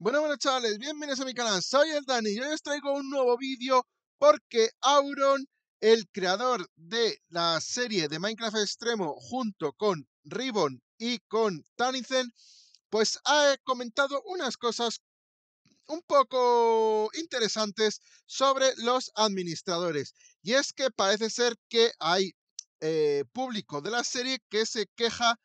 Bueno, bueno chavales, bienvenidos a mi canal, soy el Dani y hoy os traigo un nuevo vídeo porque Auron, el creador de la serie de Minecraft Extremo junto con Ribbon y con Tanizen, pues ha comentado unas cosas un poco interesantes sobre los administradores. Y es que parece ser que hay eh, público de la serie que se queja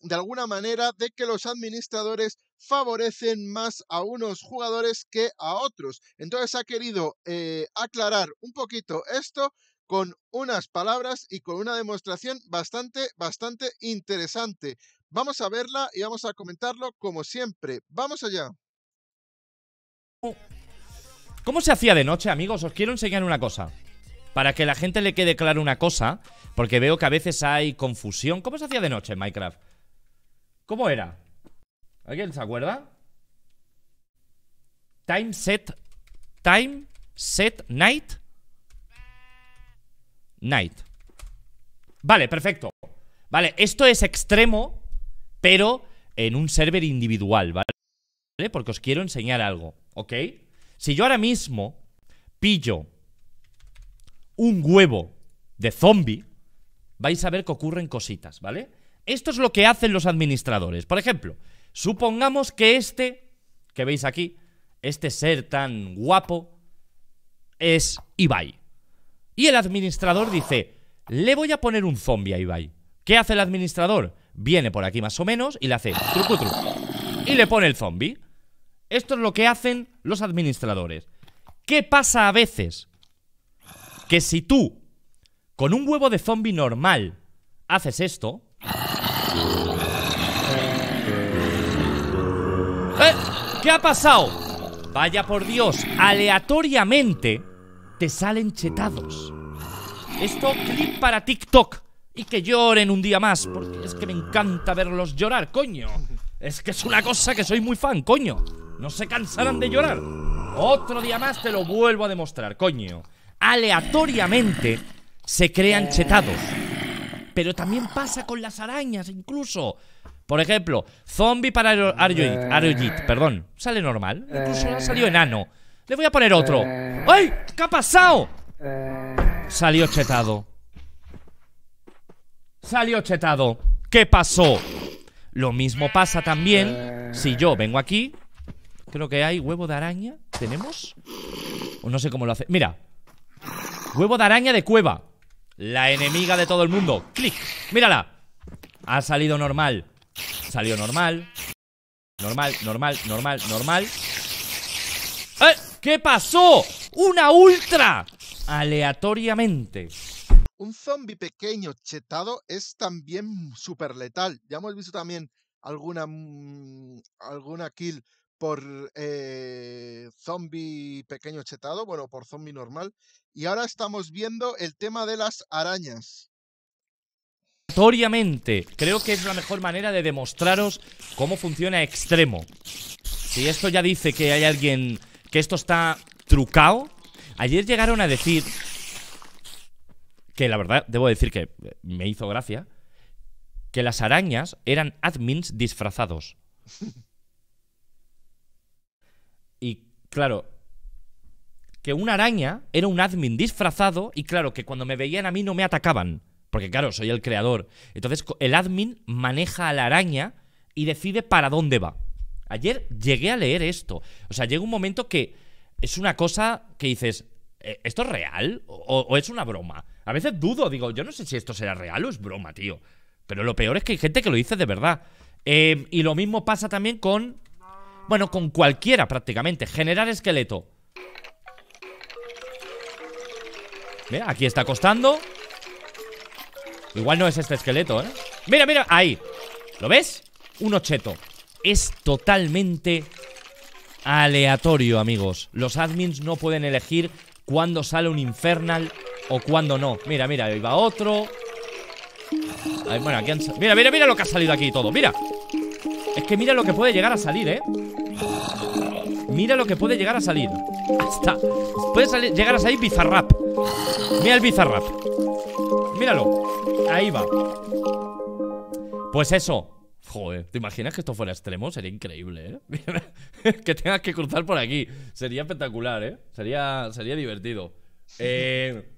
de alguna manera de que los administradores favorecen más a unos jugadores que a otros. Entonces ha querido eh, aclarar un poquito esto con unas palabras y con una demostración bastante, bastante interesante. Vamos a verla y vamos a comentarlo como siempre. Vamos allá. ¿Cómo se hacía de noche, amigos? Os quiero enseñar una cosa. Para que la gente le quede claro una cosa, porque veo que a veces hay confusión. ¿Cómo se hacía de noche en Minecraft? ¿Cómo era? ¿Alguien se acuerda? Time set. Time set night. Night. Vale, perfecto. Vale, esto es extremo, pero en un server individual, ¿vale? Porque os quiero enseñar algo, ¿ok? Si yo ahora mismo pillo un huevo de zombie, vais a ver que ocurren cositas, ¿vale? Esto es lo que hacen los administradores. Por ejemplo, Supongamos que este, que veis aquí, este ser tan guapo, es Ibai. Y el administrador dice, le voy a poner un zombie a Ibai. ¿Qué hace el administrador? Viene por aquí más o menos y le hace truco truco. Y le pone el zombie. Esto es lo que hacen los administradores. ¿Qué pasa a veces? Que si tú, con un huevo de zombie normal, haces esto, Eh, ¿Qué ha pasado? Vaya por Dios, aleatoriamente te salen chetados. Esto clip para TikTok. Y que lloren un día más, porque es que me encanta verlos llorar, coño. Es que es una cosa que soy muy fan, coño. No se cansarán de llorar. Otro día más te lo vuelvo a demostrar, coño. Aleatoriamente se crean chetados. Pero también pasa con las arañas, incluso. Por ejemplo, zombie para Arjuit, eh. perdón. Sale normal. Eh. Incluso ha salido enano. Le voy a poner otro. Eh. ¡Ay! ¿Qué ha pasado? Salió chetado. Salió chetado. ¿Qué pasó? Lo mismo pasa también si yo vengo aquí. Creo que hay huevo de araña. ¿Tenemos? no sé cómo lo hace. Mira. Huevo de araña de cueva. La enemiga de todo el mundo. Clic. Mírala. Ha salido normal. Salió normal. Normal, normal, normal, normal. ¡Eh! ¿Qué pasó? ¡Una ultra! Aleatoriamente. Un zombie pequeño chetado es también súper letal. Ya hemos visto también alguna, mm, alguna kill por eh, zombie pequeño chetado, bueno, por zombie normal. Y ahora estamos viendo el tema de las arañas creo que es la mejor manera de demostraros cómo funciona extremo. Si esto ya dice que hay alguien que esto está trucado, ayer llegaron a decir que la verdad, debo decir que me hizo gracia, que las arañas eran admins disfrazados. Y claro, que una araña era un admin disfrazado y claro, que cuando me veían a mí no me atacaban. Porque claro, soy el creador. Entonces el admin maneja a la araña y decide para dónde va. Ayer llegué a leer esto. O sea, llega un momento que es una cosa que dices, eh, ¿esto es real o, es una broma? A veces dudo, digo, yo no sé si esto será real o es broma, tío. Pero lo peor es que hay gente que lo dice de verdad. Em, y lo mismo pasa también con... Bueno, con cualquiera prácticamente. Generar esqueleto. Mira, aquí está costando. Igual no es este esqueleto, ¿eh? Mira, mira, ahí ¿Lo ves? Un ocheto Es totalmente aleatorio, amigos Los admins no pueden elegir cuándo sale un infernal o cuándo no Mira, mira, ahí va otro Mira, mira, mira lo que ha salido aquí todo, mira Es que mira lo que puede llegar a salir, ¿eh? Mira lo que puede llegar a salir Hasta... Puede llegar a salir bizarrap Mira el bizarrap Míralo ahí va Pues eso Joder, ¿te imaginas que esto fuera extremo? Sería increíble, ¿eh? que tengas que cruzar por aquí Sería espectacular, ¿eh? Sería, sería divertido eh,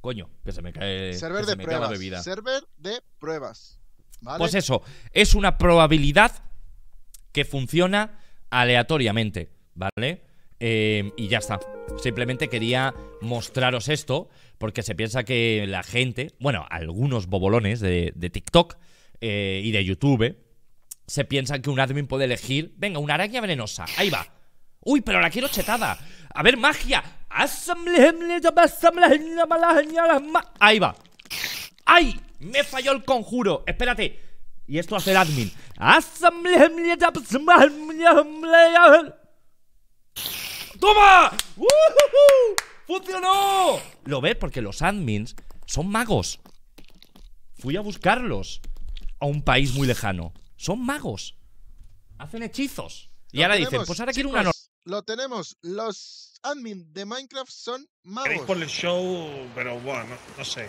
Coño, que se me cae, server de pruebas, bebida. Server de pruebas. Pues eso, es una probabilidad que funciona aleatoriamente, ¿vale? Eh, y ya está. Simplemente quería mostraros esto porque se piensa que la gente, bueno, algunos bobolones de, TikTok eh, y de YouTube, se piensan que un admin puede elegir, venga, una araña venenosa, ahí va. Uy, pero la quiero chetada. A ver, magia. Ahí va. ¡Ay! Me falló el conjuro. Espérate. Y esto hace el admin. ¡Toma! ¡Funcionó! Lo ves porque los admins son magos. Fui a buscarlos a un país muy lejano. Son magos. Hacen hechizos. Y ahora dicen, pues ahora quiero una norma. Lo tenemos. Los admins de Minecraft son magos. Queréis por el show, pero bueno, no, sé.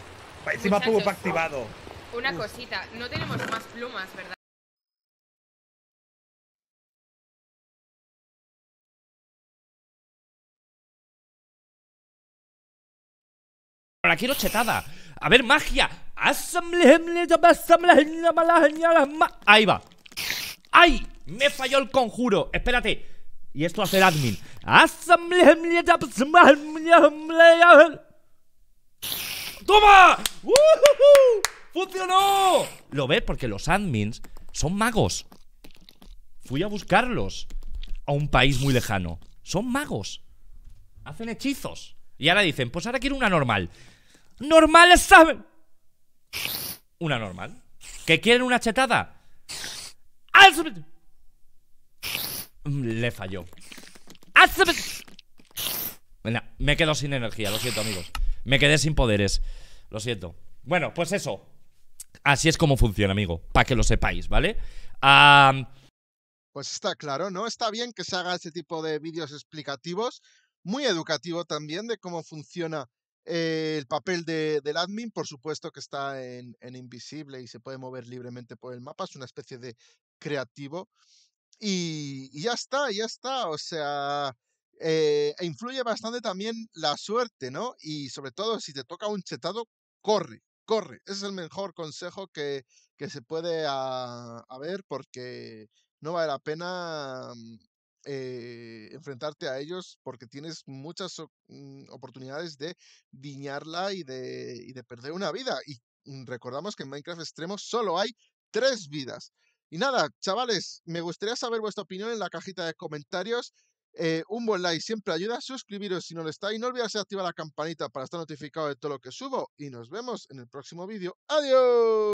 Encima va poco activado. Una cosita, no tenemos más plumas, ¿verdad? Ahora quiero chetada. A ver, magia. Ahí va. ¡Ay! Me falló el conjuro. Espérate. Y esto hace el admin. ¡Toma! ¡Uh, funcionó Lo ves porque los admins son magos. Fui a buscarlos a un país muy lejano. Son magos. Hacen hechizos. Y ahora dicen, pues ahora quiero una normal normales saben. Una normal. ¿Que quieren una chetada? Le falló. Venga, me quedo sin energía, lo siento, amigos. Me quedé sin poderes. Lo siento. Bueno, pues eso. Así es como funciona, amigo. Para que lo sepáis, ¿vale? Pues está claro, ¿no? Está bien que se haga ese tipo de vídeos explicativos. Muy educativo también de cómo funciona eh, el papel del admin, por supuesto, que está en, invisible y se puede mover libremente por el mapa. Es una especie de creativo. Y, ya está, ya está. O sea, eh, e influye bastante también la suerte, ¿no? Y sobre todo, si te toca un chetado, corre, corre. Ese es el mejor consejo que, se puede ah, haber porque no vale la pena mm, eh, enfrentarte a ellos porque tienes muchas mm, oportunidades de viñarla y de, perder una vida. Y mm, recordamos que en Minecraft Extremo solo hay tres vidas. Y nada, chavales, me gustaría saber vuestra opinión en la cajita de comentarios. Eh, un buen like siempre ayuda, suscribiros si no lo estáis, no olvidarse activar la campanita para estar notificado de todo lo que subo y nos vemos en el próximo vídeo. ¡Adiós!